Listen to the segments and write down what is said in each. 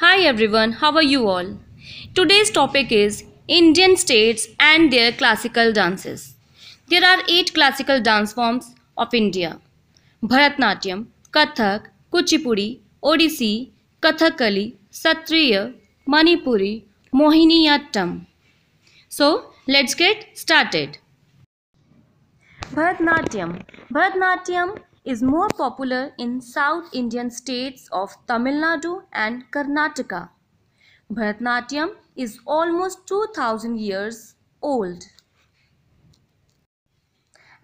Hi everyone, how are you all? Today's topic is Indian states and their classical dances. There are eight classical dance forms of India Bharatnatyam, Kathak, Kuchipudi, Odissi, Kathakali, Satriya, Manipuri, Mohiniyattam. So, let's get started. Bharatnatyam. Bharatnatyam is more popular in South Indian states of Tamil Nadu and Karnataka. Bharatanatyam is almost 2000 years old.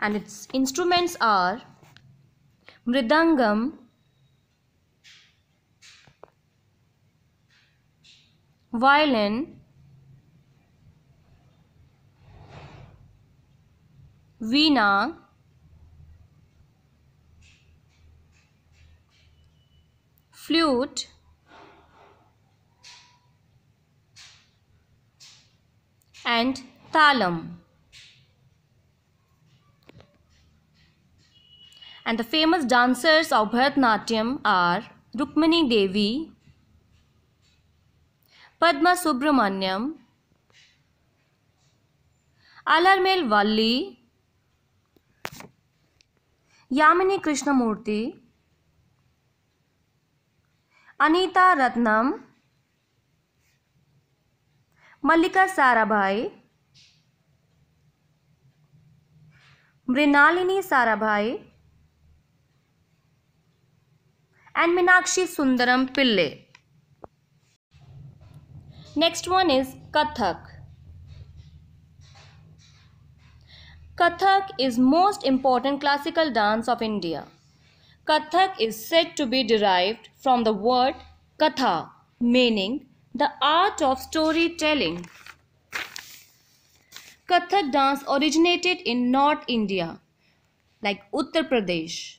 And its instruments are Mridangam, violin, veena, flute and talam and the famous dancers of Bharatanatyam are Rukmini Devi, Padma Subramanyam, Alarmel Valli, Yamini Krishnamurti, Anita Ratnam Mallika Sarabhai Mrinalini Sarabhai and Meenakshi Sundaram Pillai next one is Kathak Kathak is most important classical dance of India. Kathak is said to be derived from the word katha, meaning the art of storytelling. Kathak dance originated in North India, like Uttar Pradesh.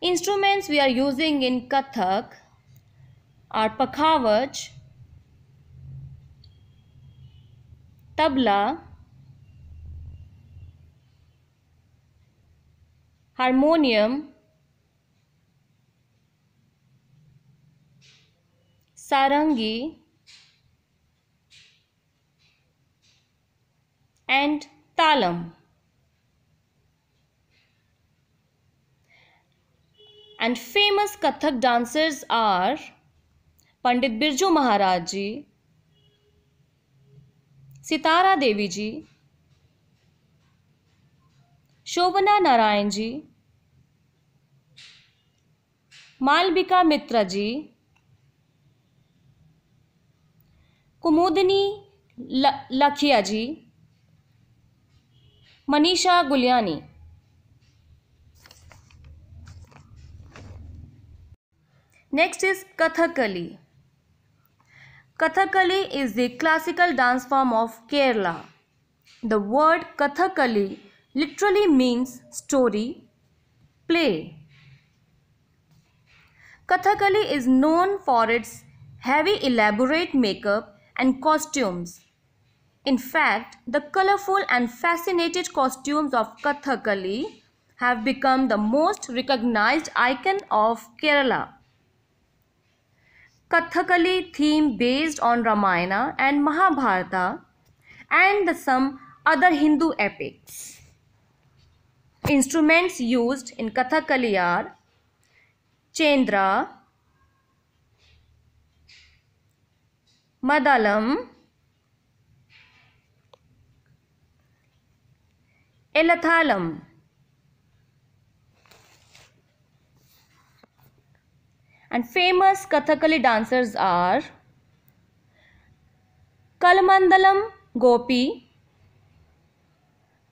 Instruments we are using in Kathak are pakhavaj, tabla, harmonium sarangi and talam and famous Kathak dancers are Pandit Birju Maharaj ji Sitara Devi ji Shobhana Narayan ji Malavika Mitra ji Kumudini Lakhia ji Manisha Guliani next is Kathakali Kathakali is the classical dance form of Kerala the word Kathakali literally means story play Kathakali is known for its heavy elaborate makeup and costumes. In fact, the colorful and fascinated costumes of Kathakali have become the most recognized icon of Kerala. Kathakali theme based on Ramayana and Mahabharata and some other Hindu epics. Instruments used in Kathakali are chenda maddalam elathalam and famous Kathakali dancers are Kalmandalam Gopi,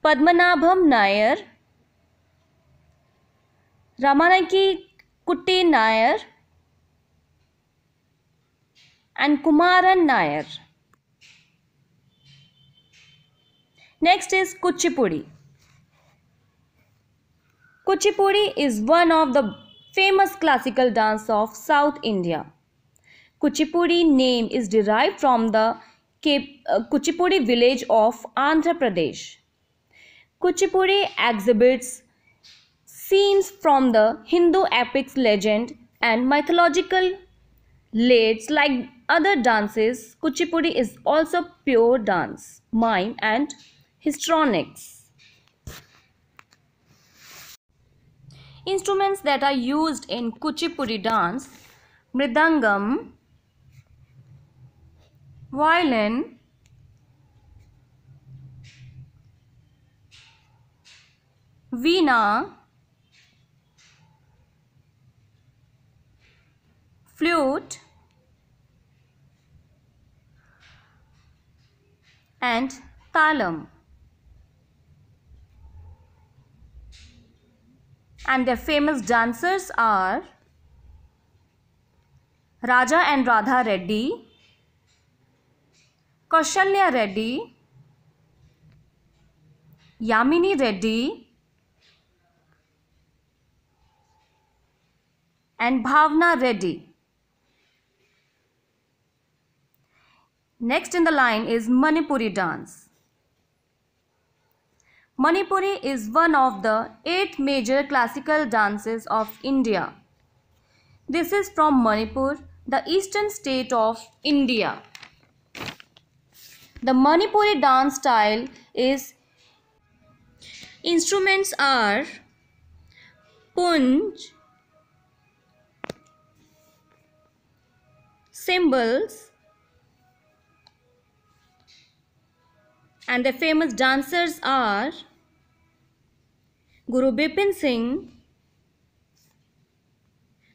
Padmanabham Nair, Ramanaki Kutti Nair and Kumaran Nair. Next is Kuchipudi. Kuchipudi is one of the famous classical dance of South India. Kuchipudi name is derived from the uh, Kuchipudi village of Andhra Pradesh. Kuchipudi exhibits scenes from the Hindu epics, legend, and mythological lates like other dances. Kuchipudi is also pure dance, mime, and histrionics. Instruments that are used in Kuchipudi dance Mridangam, violin, veena, flute and talam and their famous dancers are Raja and Radha Reddy, Kaushalya Reddy, Yamini Reddy and Bhavna Reddy. Next in the line is Manipuri dance. Manipuri is one of the eight major classical dances of India. This is from Manipur, the eastern state of India. The Manipuri dance style is instruments are punj, cymbals, and the famous dancers are Guru Bipin Singh,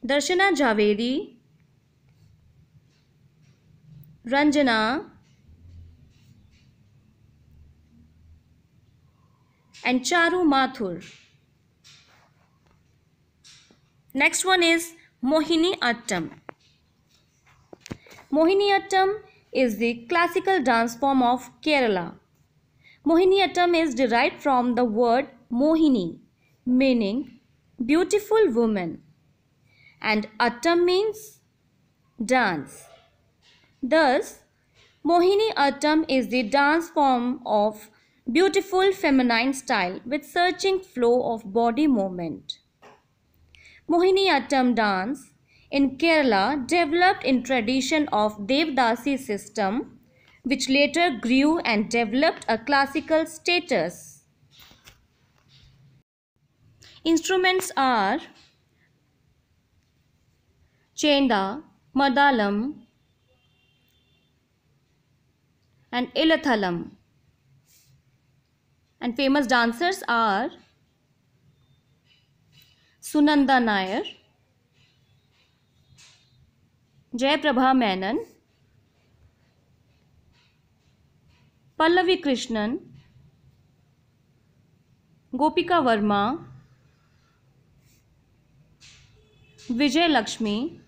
Darshana Javedi, Ranjana, and Charu Mathur. Next one is Mohini Attam. Mohini Attam is the classical dance form of Kerala. Mohiniyattam is derived from the word Mohini, meaning beautiful woman, and Attam means dance. Thus, Mohini Attam is the dance form of beautiful feminine style with searching flow of body movement. Mohini Attam dance in Kerala developed in tradition of Devdasi system which later grew and developed a classical status. Instruments are Chenda, Madalam and Ilathalam. And famous dancers are Sunanda Nair, Jayaprabha Menon Pallavi Krishnan, Gopika Verma, Vijay Lakshmi,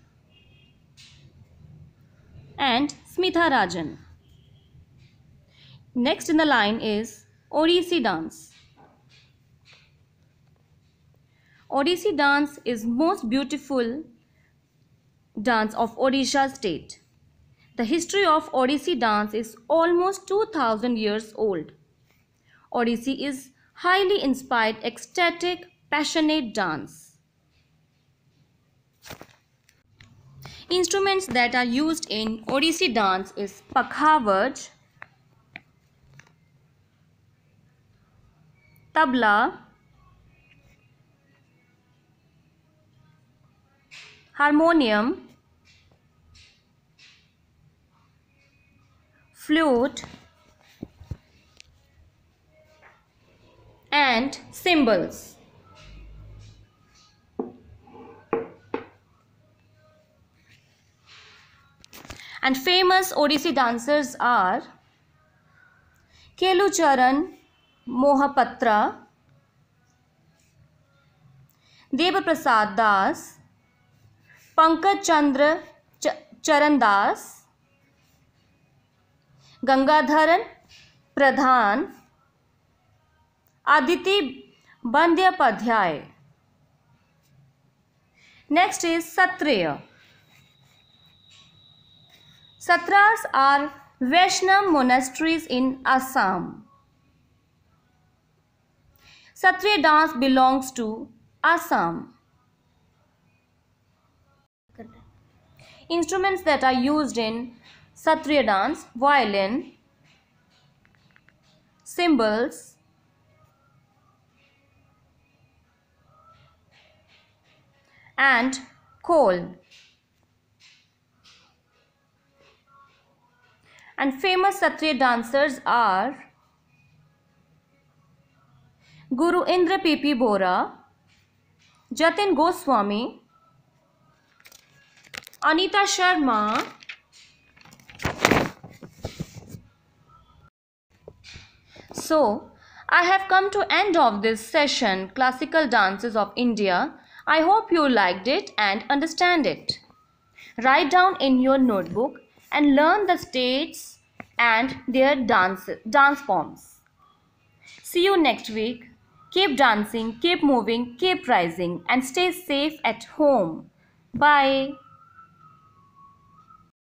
and Smitha Rajan. Next in the line is Odissi dance. Odissi dance is most beautiful dance of Odisha state. The history of Odissi dance is almost 2000 years old. Odissi is highly inspired, ecstatic, passionate dance. Instruments that are used in Odissi dance is pakhavaj, tabla, harmonium, flute and cymbals and famous Odissi dancers are Kelucharan Mohapatra Prasad Das Pankaj Chandra Charan Das Gangadhar Pradhan Aditi Bandyopadhyay next is Sattriya Sattras are Vaishnav monasteries in Assam Sattriya dance belongs to Assam instruments that are used in Satriya dance, violin, cymbals, and coal. And famous Satriya dancers are Guru Indra P.P. Bora, Jatin Goswami, Anita Sharma, So, I have come to end of this session Classical Dances of India. I hope you liked it and understand it. Write down in your notebook and learn the states and their dance, dance forms. See you next week. Keep dancing, keep moving, keep rising and stay safe at home. Bye.